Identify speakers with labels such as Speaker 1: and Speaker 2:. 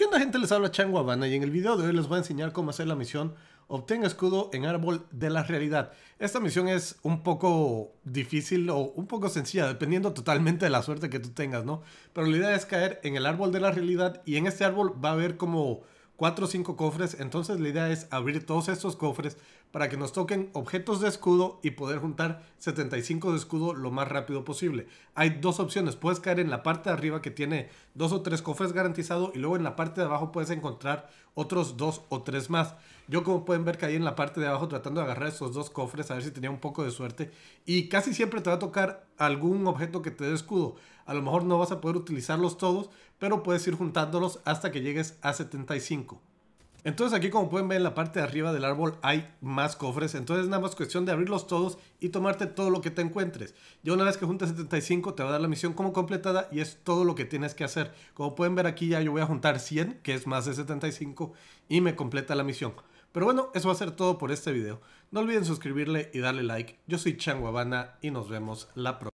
Speaker 1: ¿Qué onda gente? Les habla Chan Habana y en el video de hoy les voy a enseñar cómo hacer la misión Obtén escudo en árbol de la realidad. Esta misión es un poco difícil o un poco sencilla, dependiendo totalmente de la suerte que tú tengas, ¿no? Pero la idea es caer en el árbol de la realidad y en este árbol va a haber como 4 o 5 cofres. Entonces la idea es abrir todos estos cofres para que nos toquen objetos de escudo y poder juntar 75 de escudo lo más rápido posible. Hay dos opciones. Puedes caer en la parte de arriba que tiene dos o tres cofres garantizado y luego en la parte de abajo puedes encontrar otros dos o tres más. Yo como pueden ver caí en la parte de abajo tratando de agarrar esos dos cofres a ver si tenía un poco de suerte. Y casi siempre te va a tocar algún objeto que te dé escudo. A lo mejor no vas a poder utilizarlos todos, pero puedes ir juntándolos hasta que llegues a 75. Entonces aquí como pueden ver en la parte de arriba del árbol hay más cofres, entonces nada más cuestión de abrirlos todos y tomarte todo lo que te encuentres. Ya una vez que juntes 75 te va a dar la misión como completada y es todo lo que tienes que hacer. Como pueden ver aquí ya yo voy a juntar 100, que es más de 75, y me completa la misión. Pero bueno, eso va a ser todo por este video. No olviden suscribirle y darle like. Yo soy Changuabana y nos vemos la próxima.